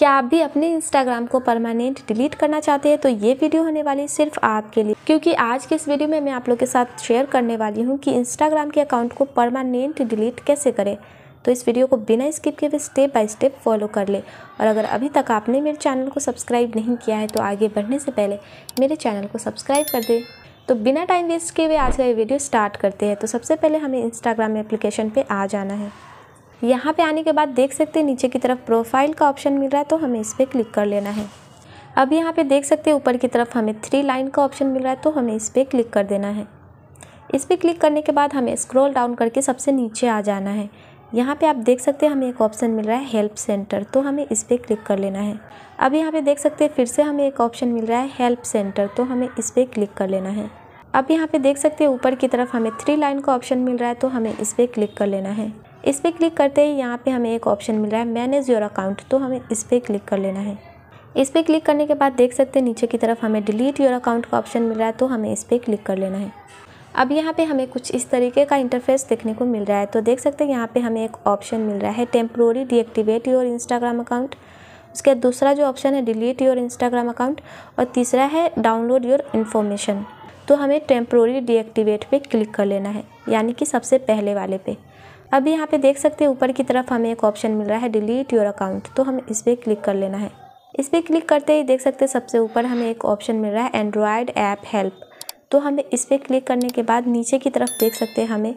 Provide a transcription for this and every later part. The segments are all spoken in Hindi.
क्या आप भी अपने इंस्टाग्राम को परमानेंट डिलीट करना चाहते हैं तो ये वीडियो होने वाली सिर्फ आपके लिए क्योंकि आज के इस वीडियो में मैं आप लोग के साथ शेयर करने वाली हूँ कि इंस्टाग्राम के अकाउंट को परमानेंट डिलीट कैसे करें तो इस वीडियो को बिना स्किप किए हुए स्टेप बाय स्टेप फॉलो कर ले और अगर अभी तक आपने मेरे चैनल को सब्सक्राइब नहीं किया है तो आगे बढ़ने से पहले मेरे चैनल को सब्सक्राइब कर दे तो बिना टाइम वेस्ट किए हुए आज का ये वीडियो स्टार्ट करते हैं तो सबसे पहले हमें इंस्टाग्राम एप्लीकेशन पर आ जाना है यहाँ पे आने के बाद देख सकते हैं नीचे की तरफ प्रोफाइल का ऑप्शन मिल रहा है तो हमें इस पर क्लिक कर लेना है अब यहाँ पे देख सकते हैं ऊपर की तरफ हमें थ्री लाइन का ऑप्शन मिल रहा है तो हमें इस पर क्लिक कर देना है इस पर क्लिक करने के बाद हमें स्क्रॉल डाउन करके सबसे नीचे आ जाना है यहाँ पे आप देख सकते हैं हमें एक ऑप्शन मिल रहा है हेल्प सेंटर तो हमें इस पर क्लिक कर लेना है अब यहाँ पे देख सकते हैं फिर से हमें एक ऑप्शन मिल रहा है हेल्प सेंटर तो हमें इस पर क्लिक कर लेना है अब यहाँ पे देख सकते हैं ऊपर की तरफ हमें थ्री लाइन का ऑप्शन मिल रहा है तो हमें इस पर क्लिक कर लेना है इस पर क्लिक करते ही यहाँ पे हमें एक ऑप्शन मिल रहा है मैनेज योर अकाउंट तो हमें इस पर क्लिक कर लेना है इस पर क्लिक करने के बाद देख सकते हैं नीचे की तरफ हमें डिलीट योर अकाउंट का ऑप्शन मिल रहा है तो हमें इस पर क्लिक कर लेना है अब यहाँ पे हमें कुछ इस तरीके का इंटरफेस देखने को मिल रहा है तो देख सकते हैं यहाँ पे हमें एक ऑप्शन मिल रहा है temporary deactivate your Instagram account उसके बाद दूसरा जो ऑप्शन है डिलीट योर इंस्टाग्राम अकाउंट और तीसरा है डाउनलोड योर इन्फॉर्मेशन तो हमें टेम्प्रोरी डीएक्टिवेट पे क्लिक कर लेना है यानी कि सबसे पहले वाले पे अब यहाँ पे देख सकते हैं ऊपर की तरफ हमें एक ऑप्शन मिल रहा है डिलीट योर अकाउंट तो हमें इस पर क्लिक कर लेना है इस पर क्लिक करते ही देख सकते हैं सबसे ऊपर हमें एक ऑप्शन मिल रहा है एंड्रॉयड ऐप हेल्प तो हमें इस पर क्लिक करने के बाद नीचे की तरफ देख सकते हैं हमें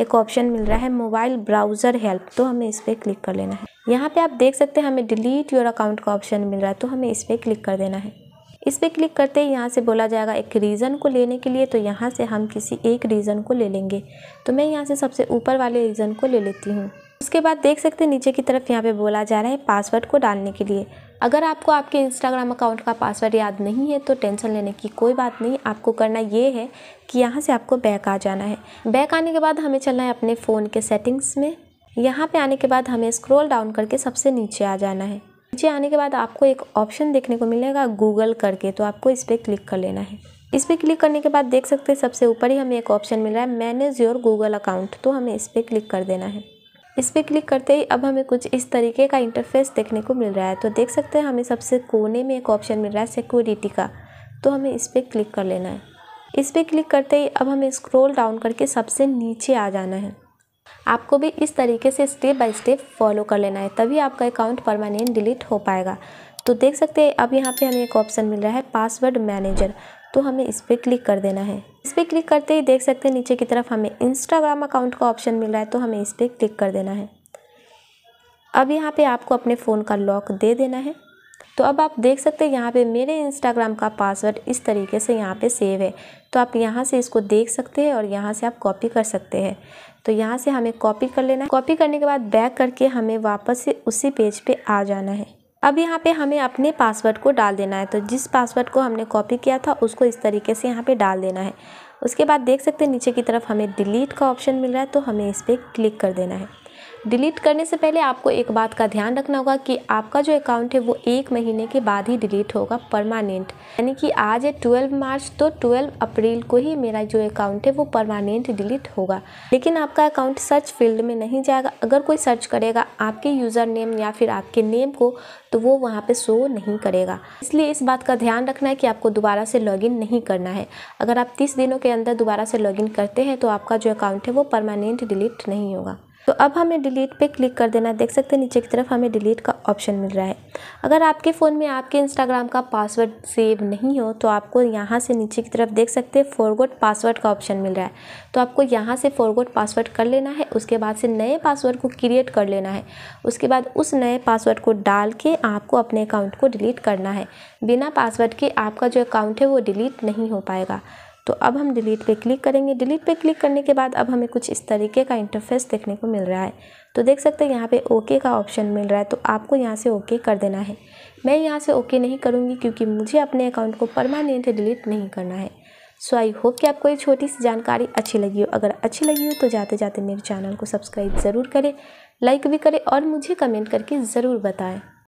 एक ऑप्शन मिल रहा है मोबाइल ब्राउज़र हेल्प तो हमें इस पर क्लिक कर लेना है यहाँ पे आप देख सकते हैं हमें डिलीट योर अकाउंट का ऑप्शन मिल रहा है तो हमें इस पर क्लिक कर देना है इस पर क्लिक करते ही यहाँ से बोला जाएगा एक रीज़न को लेने के लिए तो यहाँ से हम किसी एक रीज़न को ले लेंगे तो मैं यहाँ से सबसे ऊपर वाले रीज़न को ले लेती हूँ उसके बाद देख सकते हैं नीचे की तरफ यहाँ पे बोला जा रहा है पासवर्ड को डालने के लिए अगर आपको आपके इंस्टाग्राम अकाउंट का पासवर्ड याद नहीं है तो टेंशन लेने की कोई बात नहीं आपको करना ये है कि यहाँ से आपको बैक आ जाना है बैक आने के बाद हमें चलना है अपने फ़ोन के सेटिंग्स में यहाँ पे आने के बाद हमें स्क्रॉल डाउन करके सबसे नीचे आ जाना है नीचे आने के बाद आपको एक ऑप्शन देखने को मिलेगा गूगल करके तो आपको इस पर क्लिक कर लेना है इस पर क्लिक करने के बाद देख सकते हैं सबसे ऊपर ही हमें एक ऑप्शन मिल रहा है मैनेज योर गूगल अकाउंट तो हमें इस पर क्लिक कर देना है इस पर क्लिक करते ही अब हमें कुछ इस तरीके का इंटरफेस देखने को मिल रहा है तो देख सकते हैं हमें सबसे कोने में एक ऑप्शन मिल रहा है सिक्योरिटी का तो हमें इस पर क्लिक कर लेना है इस पर क्लिक करते ही अब हमें स्क्रोल डाउन करके सबसे नीचे आ जाना है आपको भी इस तरीके से स्टेप बाय स्टेप फॉलो कर लेना है तभी आपका अकाउंट परमानेंट डिलीट हो पाएगा तो देख सकते हैं अब यहाँ पे हमें एक ऑप्शन मिल रहा है पासवर्ड मैनेजर तो हमें इस पर क्लिक कर देना है इस पर क्लिक करते ही देख सकते हैं नीचे की तरफ हमें इंस्टाग्राम अकाउंट का ऑप्शन मिल रहा है तो हमें इस पर क्लिक कर देना है अब यहाँ पर आपको अपने फ़ोन का लॉक दे देना है तो अब आप देख सकते हैं यहाँ पे मेरे इंस्टाग्राम का पासवर्ड इस तरीके से यहाँ पे सेव है तो आप यहाँ से इसको देख सकते हैं और यहाँ से आप कॉपी कर सकते हैं तो यहाँ से हमें कॉपी कर लेना है कॉपी करने के बाद बैक करके हमें वापस से उसी पेज पे आ जाना है अब यहाँ पे हमें अपने पासवर्ड को डाल देना है तो जिस पासवर्ड को हमने कॉपी किया था उसको इस तरीके से यहाँ पे डाल देना है उसके बाद देख सकते हैं नीचे की तरफ हमें डिलीट का ऑप्शन मिल रहा है तो हमें इस पर क्लिक कर देना है डिलीट करने से पहले आपको एक बात का ध्यान रखना होगा कि आपका जो अकाउंट है वो एक महीने के बाद ही डिलीट होगा परमानेंट यानी कि आज है ट्वेल्व मार्च तो ट्वेल्व अप्रैल को ही मेरा जो अकाउंट है वो परमानेंट डिलीट होगा लेकिन आपका अकाउंट सर्च फील्ड में नहीं जाएगा अगर कोई सर्च करेगा आपके यूज़र नेम या फिर आपके नेम को तो वो वहाँ पर शो नहीं करेगा इसलिए इस बात का ध्यान रखना है कि आपको दोबारा से लॉग नहीं करना है अगर आप तीस दिनों के अंदर दोबारा से लॉग करते हैं तो आपका जो अकाउंट है वो परमानेंट डिलीट नहीं होगा तो अब हमें डिलीट पे क्लिक कर देना देख सकते हैं नीचे की तरफ हमें डिलीट का ऑप्शन मिल रहा है अगर आपके फ़ोन में आपके इंस्टाग्राम का पासवर्ड सेव नहीं हो तो आपको यहाँ से नीचे की तरफ देख सकते हैं फॉरगोड पासवर्ड का ऑप्शन मिल रहा है तो आपको यहाँ से फॉरगोड पासवर्ड कर लेना है उसके बाद से नए पासवर्ड को क्रिएट कर लेना है उसके बाद उस नए पासवर्ड को डाल के आपको अपने अकाउंट को डिलीट करना है बिना पासवर्ड के आपका जो अकाउंट है वो डिलीट नहीं हो पाएगा तो अब हम डिलीट पे क्लिक करेंगे डिलीट पे क्लिक करने के बाद अब हमें कुछ इस तरीके का इंटरफेस देखने को मिल रहा है तो देख सकते हैं यहाँ पे ओके का ऑप्शन मिल रहा है तो आपको यहाँ से ओके कर देना है मैं यहाँ से ओके नहीं करूँगी क्योंकि मुझे अपने अकाउंट को परमानेंट डिलीट नहीं करना है सो आई होप कि आपको ये छोटी सी जानकारी अच्छी लगी हो अगर अच्छी लगी हो तो जाते जाते मेरे चैनल को सब्सक्राइब ज़रूर करें लाइक भी करें और मुझे कमेंट करके ज़रूर बताएं